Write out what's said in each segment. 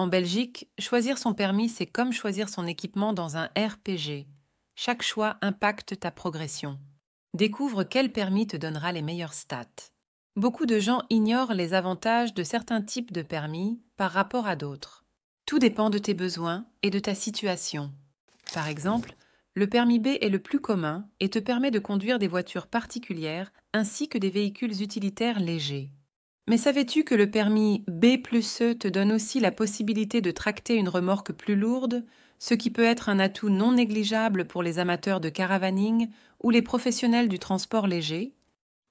En Belgique, choisir son permis, c'est comme choisir son équipement dans un RPG. Chaque choix impacte ta progression. Découvre quel permis te donnera les meilleures stats. Beaucoup de gens ignorent les avantages de certains types de permis par rapport à d'autres. Tout dépend de tes besoins et de ta situation. Par exemple, le permis B est le plus commun et te permet de conduire des voitures particulières ainsi que des véhicules utilitaires légers. Mais savais-tu que le permis B plus E te donne aussi la possibilité de tracter une remorque plus lourde, ce qui peut être un atout non négligeable pour les amateurs de caravaning ou les professionnels du transport léger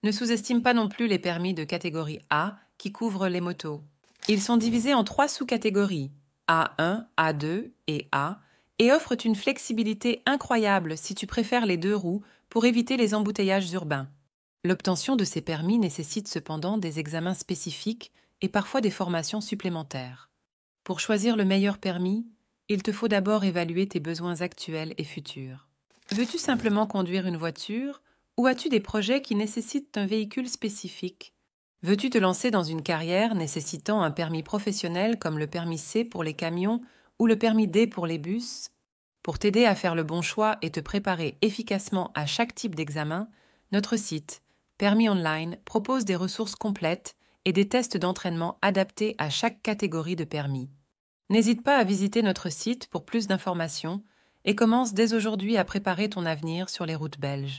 Ne sous-estime pas non plus les permis de catégorie A qui couvrent les motos. Ils sont divisés en trois sous-catégories A1, A2 et A et offrent une flexibilité incroyable si tu préfères les deux roues pour éviter les embouteillages urbains. L'obtention de ces permis nécessite cependant des examens spécifiques et parfois des formations supplémentaires. Pour choisir le meilleur permis, il te faut d'abord évaluer tes besoins actuels et futurs. Veux-tu simplement conduire une voiture ou as-tu des projets qui nécessitent un véhicule spécifique Veux-tu te lancer dans une carrière nécessitant un permis professionnel comme le permis C pour les camions ou le permis D pour les bus Pour t'aider à faire le bon choix et te préparer efficacement à chaque type d'examen, notre site Permis Online propose des ressources complètes et des tests d'entraînement adaptés à chaque catégorie de permis. N'hésite pas à visiter notre site pour plus d'informations et commence dès aujourd'hui à préparer ton avenir sur les routes belges.